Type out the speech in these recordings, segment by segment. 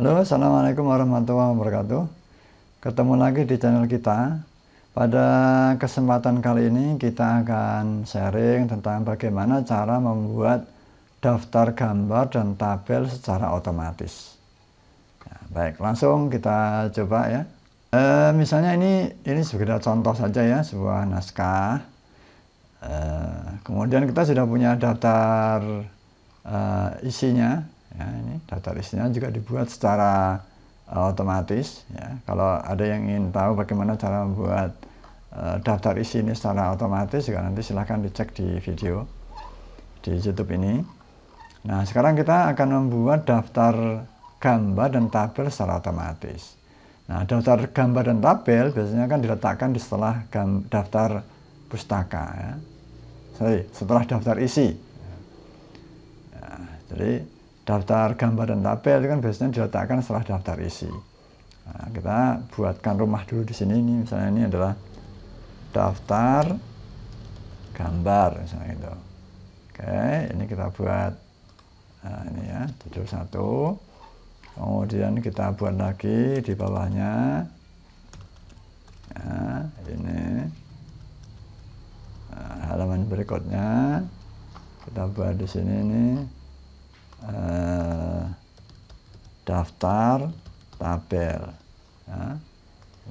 Halo, Assalamualaikum warahmatullahi wabarakatuh. Ketemu lagi di channel kita. Pada kesempatan kali ini kita akan sharing tentang bagaimana cara membuat daftar gambar dan tabel secara otomatis. Ya, baik, langsung kita coba ya. E, misalnya ini ini sekedar contoh saja ya sebuah naskah. Uh, kemudian kita sudah punya daftar uh, isinya ya, ini data listnya juga dibuat secara uh, otomatis ya kalau ada yang ingin tahu bagaimana cara membuat uh, daftar isi ini secara otomatis juga nanti silahkan dicek di video di YouTube ini nah sekarang kita akan membuat daftar gambar dan tabel secara otomatis nah daftar gambar dan tabel biasanya akan diletakkan di setelah daftar pustaka ya. sorry setelah daftar isi ya, jadi daftar gambar dan tabel kan biasanya diletakkan setelah daftar isi. Nah, kita buatkan rumah dulu di sini. Ini misalnya ini adalah daftar gambar misalnya itu. Oke, ini kita buat nah, ini ya judul satu. Kemudian kita buat lagi di bawahnya. Ya, ini nah, halaman berikutnya kita buat di sini nih eh, daftar tabel ya.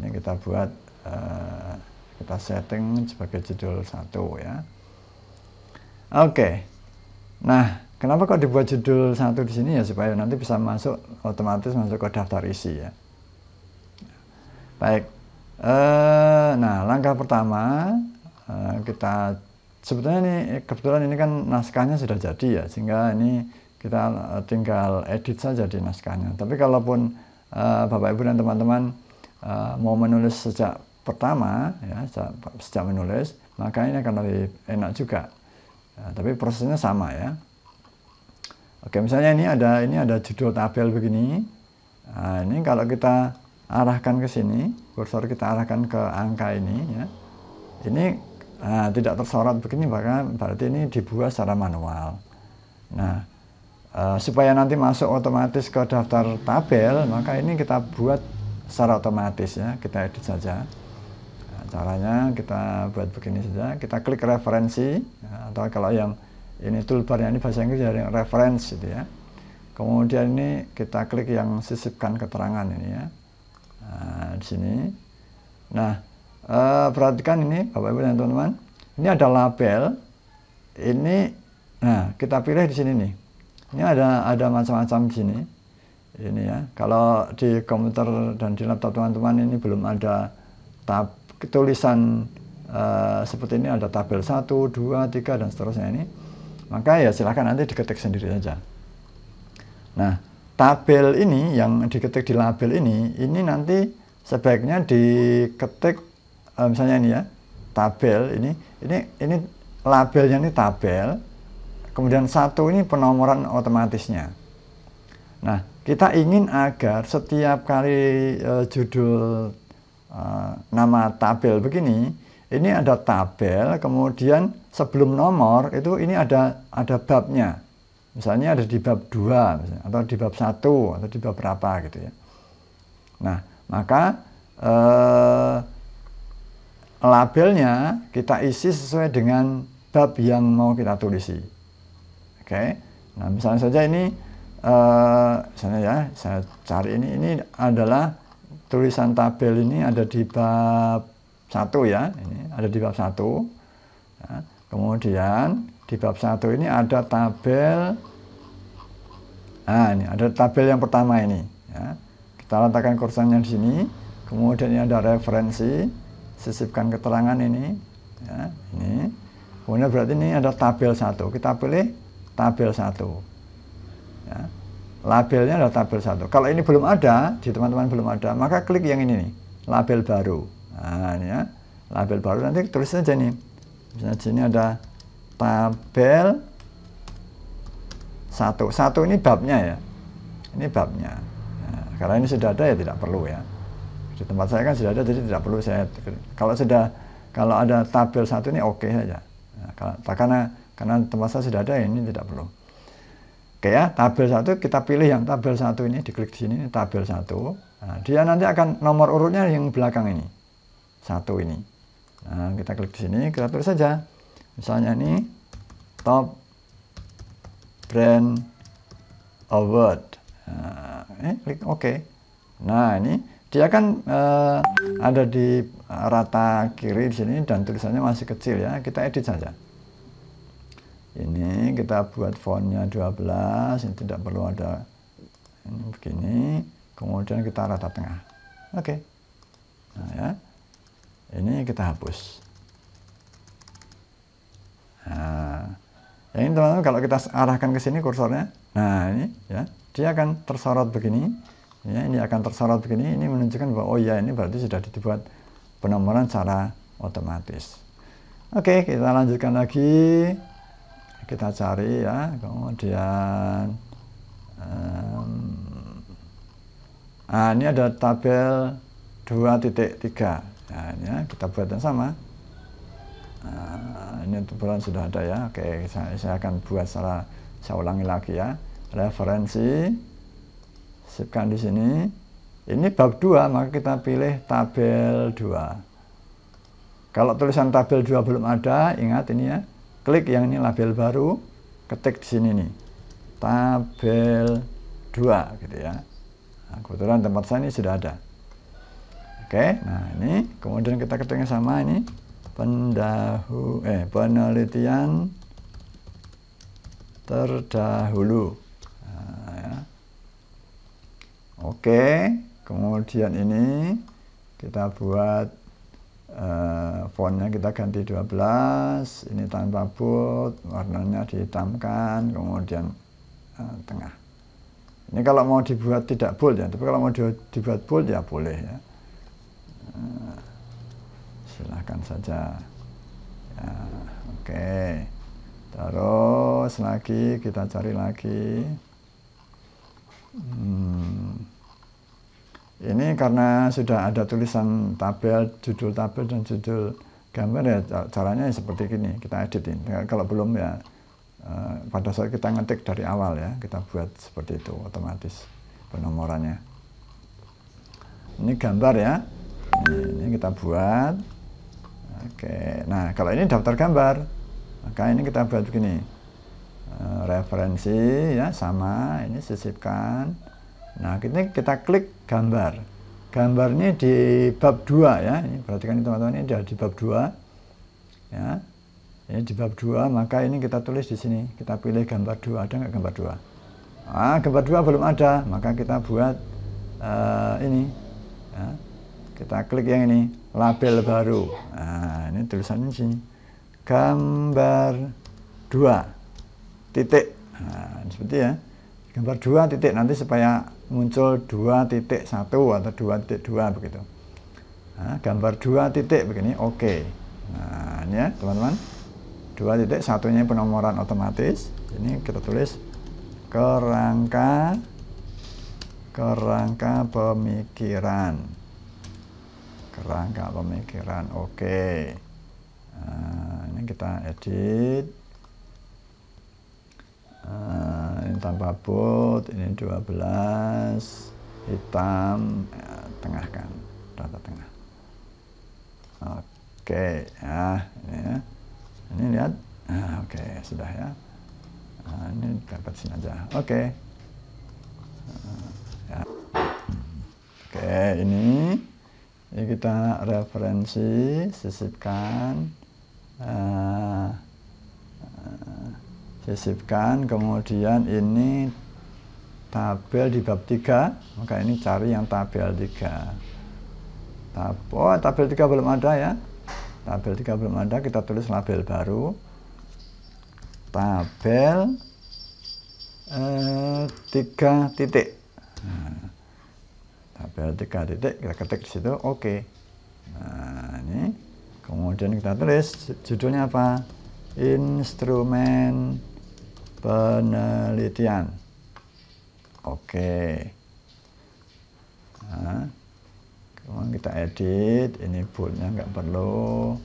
ini kita buat eh, kita setting sebagai judul satu ya oke nah kenapa kok dibuat judul satu di sini ya supaya nanti bisa masuk otomatis masuk ke daftar isi ya baik eh, nah langkah pertama eh, kita sebetulnya ini kebetulan ini kan naskahnya sudah jadi ya sehingga ini kita eh, tinggal edit saja di naskahnya tapi kalaupun uh, bapak ibu dan teman-teman uh, mau menulis sejak pertama ya sejak, sejak menulis maka ini akan lebih enak juga ya, tapi prosesnya sama ya oke misalnya ini ada ini ada judul tabel begini nah, ini kalau kita arahkan ke sini kursor kita arahkan ke angka ini ya ini nah, tidak tersorot begini bahkan berarti ini dibuat secara manual nah Eh, supaya nanti masuk otomatis ke daftar tabel maka ini kita buat secara otomatis ya kita edit saja nah, caranya kita buat begini saja kita klik referensi ya, atau kalau yang ini toolbarnya ini bahasa Inggris dari ya, reference gitu ya kemudian ini kita klik yang sisipkan keterangan ini ya nah, di sini nah eh, perhatikan ini bapak ibu dan teman-teman ini ada label ini nah kita pilih di sini nih ini ada ada macam-macam gini. Ini ya. Kalau di komputer dan di laptop teman-teman ini belum ada tab tulisan uh, seperti ini ada tabel 1, 2, 3 dan seterusnya ini. Maka ya silahkan nanti diketik sendiri saja. Nah, tabel ini yang diketik di label ini, ini nanti sebaiknya diketik uh, misalnya ini ya, tabel ini, ini ini labelnya ini tabel, Kemudian satu ini penomoran otomatisnya. Nah, kita ingin agar setiap kali e, judul e, nama tabel begini, ini ada tabel, kemudian sebelum nomor itu ini ada ada babnya. Misalnya ada di bab 2 atau di bab 1 atau di bab berapa gitu ya. Nah, maka e, labelnya kita isi sesuai dengan bab yang mau kita tulisi. Oke. Nah, misalnya saja ini uh, misalnya ya, saya cari ini ini adalah tulisan tabel ini ada di bab satu ya. Ini ada di bab satu. Ya. Kemudian di bab satu ini ada tabel Nah, ini ada tabel yang pertama ini ya. Kita letakkan kursornya di sini. Kemudian ini ada referensi, sisipkan keterangan ini ya, ini. Kemudian berarti ini ada tabel satu. Kita pilih tabel 1 ya. labelnya adalah tabel 1 kalau ini belum ada di teman-teman belum ada maka klik yang ini nih label baru nah, ini ya label baru nanti tulis saja nih misalnya sini ada tabel 1 1 ini babnya ya ini babnya nah, karena ini sudah ada ya tidak perlu ya di tempat saya kan sudah ada jadi tidak perlu saya kalau sudah kalau ada tabel satu ini oke okay saja nah, karena karena tempat saya sudah ada ini tidak perlu oke ya tabel satu kita pilih yang tabel satu ini diklik di sini ini tabel satu nah, dia nanti akan nomor urutnya yang belakang ini satu ini nah, kita klik di sini kita tulis saja misalnya ini top brand award nah, eh klik oke okay. nah ini dia kan eh, ada di rata kiri di sini dan tulisannya masih kecil ya kita edit saja ini kita buat fontnya 12 ini tidak perlu ada ini begini kemudian kita rata tengah oke okay. nah ya ini kita hapus nah ini teman-teman kalau kita arahkan ke sini kursornya nah ini ya dia akan tersorot begini ya ini akan tersorot begini ini menunjukkan bahwa oh ya ini berarti sudah dibuat penomoran secara otomatis oke okay, kita lanjutkan lagi kita cari ya kemudian um, nah ini ada tabel 2.3 nah ini ya, kita buat yang sama nah, ini tabel sudah ada ya oke saya, saya akan buat salah saya ulangi lagi ya referensi sipkan di sini ini bab 2 maka kita pilih tabel 2 kalau tulisan tabel 2 belum ada ingat ini ya klik yang ini label baru ketik di sini nih tabel 2 gitu ya nah, kebetulan tempat saya ini sudah ada oke nah ini kemudian kita ketiknya sama ini pendahu eh penelitian terdahulu nah, ya. oke kemudian ini kita buat uh, fontnya kita ganti 12 ini tanpa bold warnanya dihitamkan kemudian uh, tengah ini kalau mau dibuat tidak bold ya tapi kalau mau dibuat bold ya boleh ya uh, silahkan saja ya, oke okay. terus lagi kita cari lagi karena sudah ada tulisan tabel, judul tabel dan judul gambar ya caranya ya seperti ini kita editin. Ya, kalau belum ya eh, pada saat kita ngetik dari awal ya kita buat seperti itu otomatis penomorannya. Ini gambar ya. Nah, ini, ini kita buat. Oke. Nah kalau ini daftar gambar maka ini kita buat begini. Eh, referensi ya sama ini sisipkan. Nah, ini kita klik gambar gambarnya di bab 2 ya. Ini perhatikan teman-teman ini ada di bab 2. Ya. Ini di bab 2, maka ini kita tulis di sini. Kita pilih gambar 2, ada nggak gambar 2? Ah, gambar 2 belum ada, maka kita buat uh, ini. Ya. Kita klik yang ini, label baru. Nah, ini tulisannya di sini. Gambar 2. Titik. Nah, seperti ya gambar dua titik nanti supaya muncul dua titik satu atau dua titik dua begitu nah, gambar dua titik begini oke okay. nah ini ya teman-teman dua titik satunya penomoran otomatis ini kita tulis kerangka kerangka pemikiran kerangka pemikiran oke okay. nah, ini kita edit Nah, ini tanpa bold ini 12 hitam ya, tengah kan rata tengah oke ya ini ya ini lihat nah, oke sudah ya nah, ini dapat sini aja oke Nah, ya. oke ini ini kita referensi sisipkan uh, sisipkan kemudian ini tabel di bab tiga maka ini cari yang tabel tiga Tab oh tabel tiga belum ada ya tabel tiga belum ada kita tulis label baru tabel eh, titik nah, tabel tiga titik kita ketik di situ oke okay. nah ini kemudian kita tulis judulnya apa instrumen penelitian. Oke. Nah, kemudian kita edit, ini bootnya nggak perlu.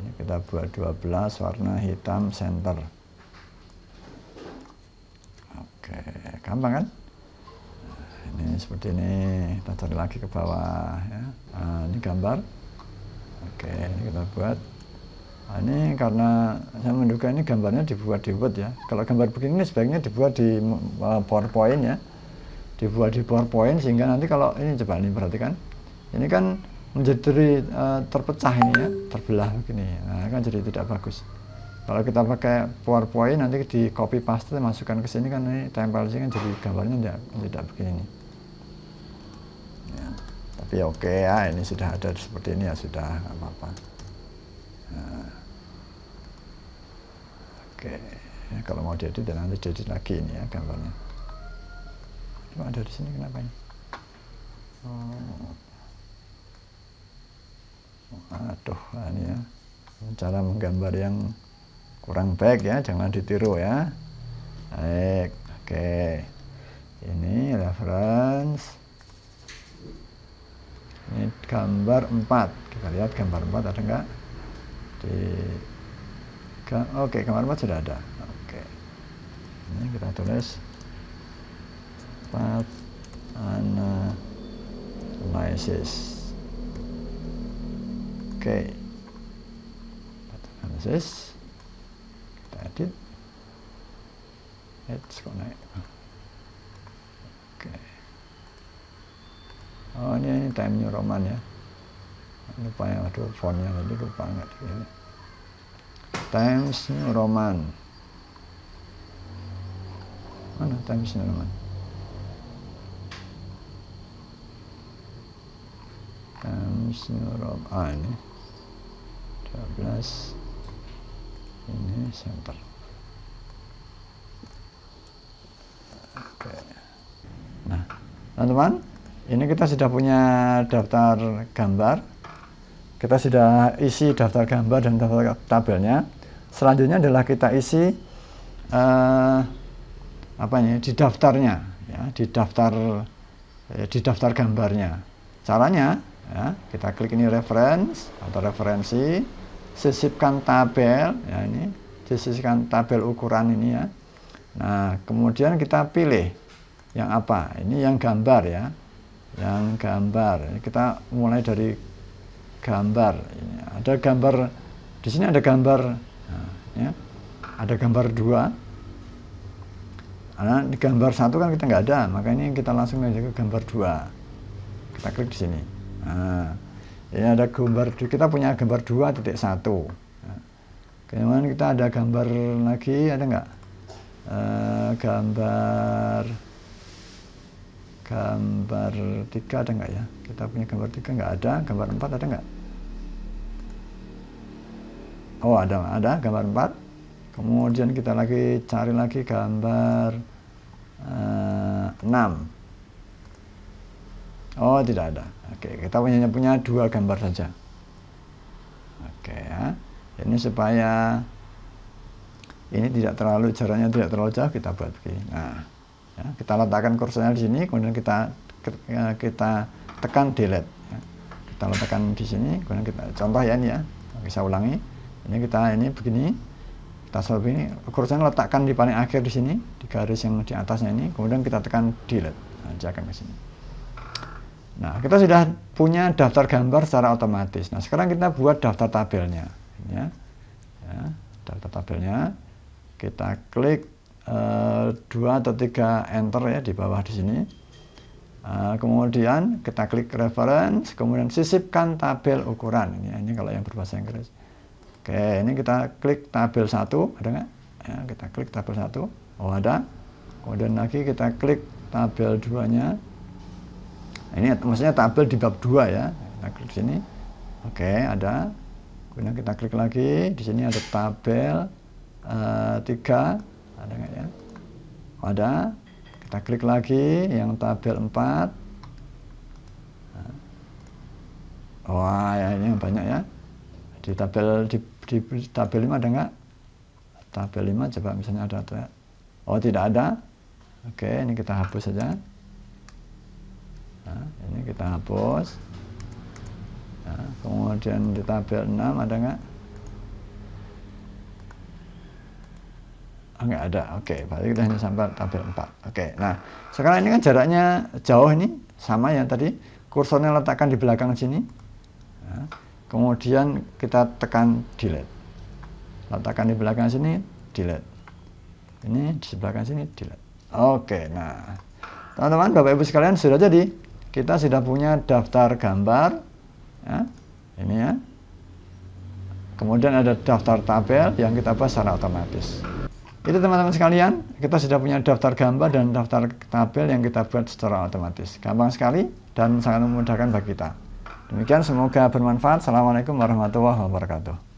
Ini kita buat 12 warna hitam center. Oke, gampang kan? Ini seperti ini, kita cari lagi ke bawah ya. Nah, ini gambar. Oke, ini kita buat Nah, ini karena saya menduga ini gambarnya dibuat di Word ya. Kalau gambar begini sebaiknya dibuat di uh, PowerPoint ya. Dibuat di PowerPoint sehingga nanti kalau ini coba ini perhatikan. Ini kan menjadi uh, terpecah ini ya, terbelah begini. Nah, kan jadi tidak bagus. Kalau kita pakai PowerPoint nanti di copy paste masukkan ke sini kan ini tempel sini kan jadi gambarnya tidak tidak begini Ya. Tapi oke okay ya, ini sudah ada seperti ini ya sudah apa-apa. Oke, ya, kalau mau jadi dan nanti jadi lagi ini ya gambarnya. Cuma ada di sini kenapa ini? Oh. Aduh, ini ya cara menggambar yang kurang baik ya, jangan ditiru ya. Baik, oke. Ini reference. Ini gambar 4. Kita lihat gambar 4 ada enggak? di oke okay, kamar empat sudah ada oke okay. ini kita tulis path analysis oke okay. path analysis kita edit let's connect oke okay. oh ini, ini time new roman ya lupa ya aduh fontnya tadi lupa nggak ya. Times New Roman mana Times New Roman Times New Roman ah ini 12 ini center oke nah teman-teman ini kita sudah punya daftar gambar kita sudah isi daftar gambar dan daftar tabelnya. Selanjutnya adalah kita isi uh, apa ya di daftarnya, ya, di daftar eh, di daftar gambarnya. Caranya, ya, kita klik ini reference atau referensi, sisipkan tabel, ya ini sisipkan tabel ukuran ini ya. Nah, kemudian kita pilih yang apa? Ini yang gambar ya. Yang gambar. Kita mulai dari gambar. Ada gambar di sini ada gambar, nah, ya, ada gambar dua. Karena di gambar satu kan kita nggak ada, makanya kita langsung aja ke gambar dua. Kita klik di sini. Nah, ini ada gambar kita punya gambar dua titik satu. Nah, Kemudian kita ada gambar lagi, ada nggak? Uh, gambar gambar tiga ada nggak ya? Kita punya gambar tiga nggak ada, gambar empat ada nggak? oh ada ada gambar empat, kemudian kita lagi cari lagi gambar uh, oh tidak ada oke kita hanya punya dua gambar saja oke ya ini supaya ini tidak terlalu jaraknya tidak terlalu jauh kita buat begini nah ya, kita letakkan kursornya di sini kemudian kita kita tekan delete ya, kita letakkan di sini kemudian kita contoh ya ini ya bisa ulangi ini ya, kita ini begini kita solve ini kursornya letakkan di paling akhir di sini di garis yang di atasnya ini kemudian kita tekan delete nah, akan ke sini nah kita sudah punya daftar gambar secara otomatis nah sekarang kita buat daftar tabelnya ya, ya daftar tabelnya kita klik uh, dua atau tiga enter ya di bawah di sini Uh, kemudian kita klik reference, kemudian sisipkan tabel ukuran. Ini, ini kalau yang berbahasa Inggris. Oke, ini kita klik tabel 1, ada nggak? Ya, kita klik tabel 1. Oh, ada. Kemudian lagi kita klik tabel 2-nya. Ini maksudnya tabel di bab 2 ya. Kita klik di sini. Oke, ada. Kemudian kita klik lagi, di sini ada tabel uh, eh, 3. Ada nggak ya? Oh, ada. Kita klik lagi yang tabel 4. Nah. Wah, ya ini yang banyak ya. Di tabel di di tabel 5 ada nggak? Tabel 5 coba misalnya ada atau Oh tidak ada. Oke, ini kita hapus saja. Nah, ini kita hapus. Nah, kemudian di tabel 6 ada nggak? Oh, nggak ada. Oke, berarti kita hanya sampai tabel 4. Oke, nah sekarang ini kan jaraknya jauh ini sama yang tadi. Kursornya letakkan di belakang sini. Nah, kemudian kita tekan delete letakkan di belakang sini delete ini di sebelah sini delete oke nah teman-teman bapak ibu sekalian sudah jadi kita sudah punya daftar gambar ya, ini ya kemudian ada daftar tabel yang kita bahas secara otomatis itu teman-teman sekalian kita sudah punya daftar gambar dan daftar tabel yang kita buat secara otomatis gampang sekali dan sangat memudahkan bagi kita Demikian semoga bermanfaat. Assalamualaikum warahmatullahi wabarakatuh.